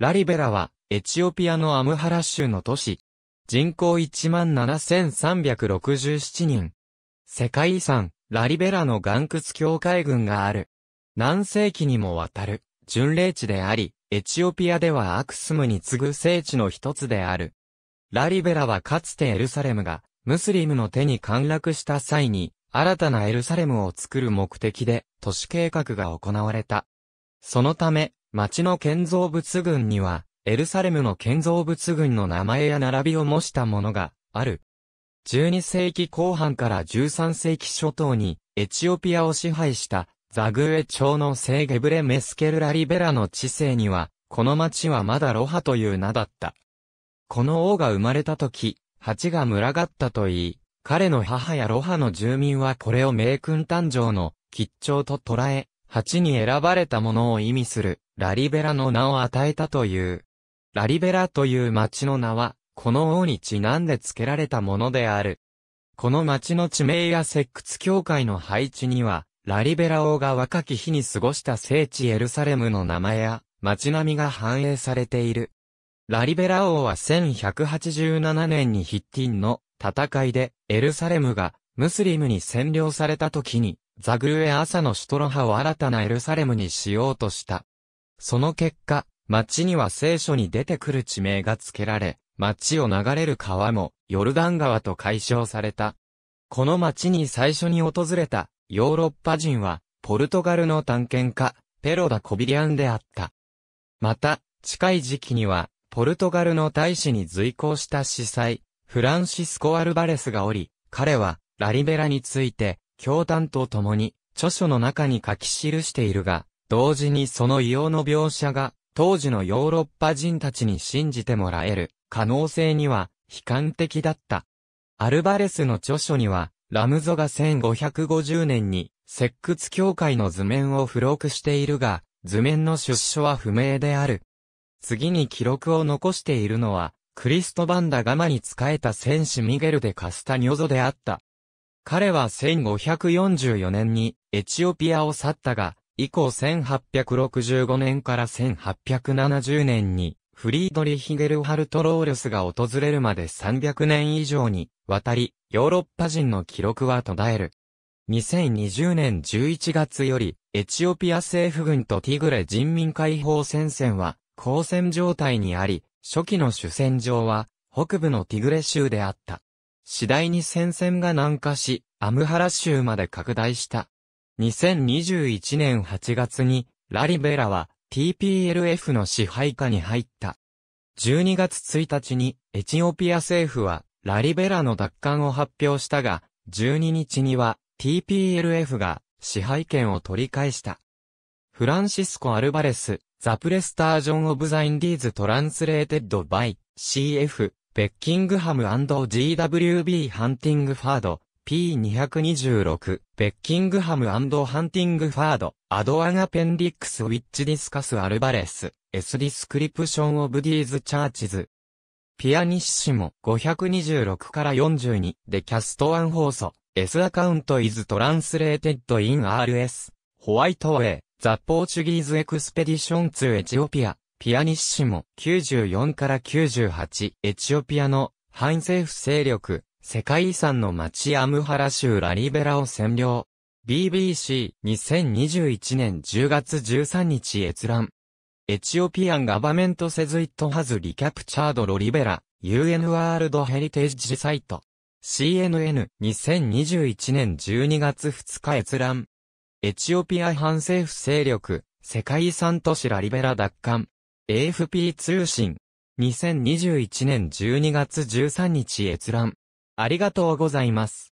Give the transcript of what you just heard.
ラリベラは、エチオピアのアムハラ州の都市。人口17,367人。世界遺産、ラリベラの岩窟教会群がある。何世紀にもわたる、巡礼地であり、エチオピアではアクスムに次ぐ聖地の一つである。ラリベラはかつてエルサレムが、ムスリムの手に陥落した際に、新たなエルサレムを作る目的で、都市計画が行われた。そのため、町の建造物群には、エルサレムの建造物群の名前や並びを模したものがある。12世紀後半から13世紀初頭にエチオピアを支配したザグエ朝の聖ゲブレメスケルラリベラの治世には、この町はまだロハという名だった。この王が生まれた時、蜂が群がったといい、彼の母やロハの住民はこれを名君誕生の吉兆と捉え、8に選ばれたものを意味する、ラリベラの名を与えたという。ラリベラという町の名は、この王にちなんで付けられたものである。この町の地名や石窟教会の配置には、ラリベラ王が若き日に過ごした聖地エルサレムの名前や、町並みが反映されている。ラリベラ王は1187年にヒッティンの戦いでエルサレムがムスリムに占領された時にザグルエ朝のシュトロハを新たなエルサレムにしようとした。その結果、町には聖書に出てくる地名が付けられ、町を流れる川もヨルダン川と解消された。この町に最初に訪れたヨーロッパ人は、ポルトガルの探検家、ペロダ・コビリアンであった。また、近い時期には、ポルトガルの大使に随行した司祭、フランシスコ・アルバレスがおり、彼は、ラリベラについて、教団と共に、著書の中に書き記しているが、同時にその異様の描写が、当時のヨーロッパ人たちに信じてもらえる可能性には悲観的だった。アルバレスの著書には、ラムゾが1550年に、石窟教会の図面を付録しているが、図面の出所は不明である。次に記録を残しているのは、クリストバンダガマに仕えた戦士ミゲルでカスタニョゾであった。彼は1544年にエチオピアを去ったが、以降1865年から1870年にフリードリヒゲルハルト・ローレスが訪れるまで300年以上にわたり、ヨーロッパ人の記録は途絶える。2020年11月より、エチオピア政府軍とティグレ人民解放戦線は、交戦状態にあり、初期の主戦場は、北部のティグレ州であった。次第に戦線が南下し、アムハラ州まで拡大した。2021年8月に、ラリベラは TPLF の支配下に入った。12月1日にエチオピア政府はラリベラの奪還を発表したが、12日には TPLF が支配権を取り返した。フランシスコ・アルバレス、ザプレスタージョン・オブ・ザ・インディーズ・トランスレーテッド・バイ、CF、ベッキングハム &GWB ハンティングファード、P226、ベッキングハムハンティングファード、アドアンアペンディックスウィッチディスカスアルバレス、S ディスクリプションオブディーズチャーチズ。ピアニッシモ526から42でキャストワン放送、S アカウント is translated in RS, ホワイトウェイ、ザ・ポーチュギーズ・エクスペディション・ツエチオピア。ピアニッシモ、94から98、エチオピアの反政府勢力、世界遺産の町アムハラ州ラリベラを占領。BBC2021 年10月13日閲覧。エチオピアンガバメントセズイットハズリキャプチャードロリベラ、UN ワールドヘリテージサイト。CNN2021 年12月2日閲覧。エチオピア反政府勢力、世界遺産都市ラリベラ奪還。AFP 通信。2021年12月13日閲覧。ありがとうございます。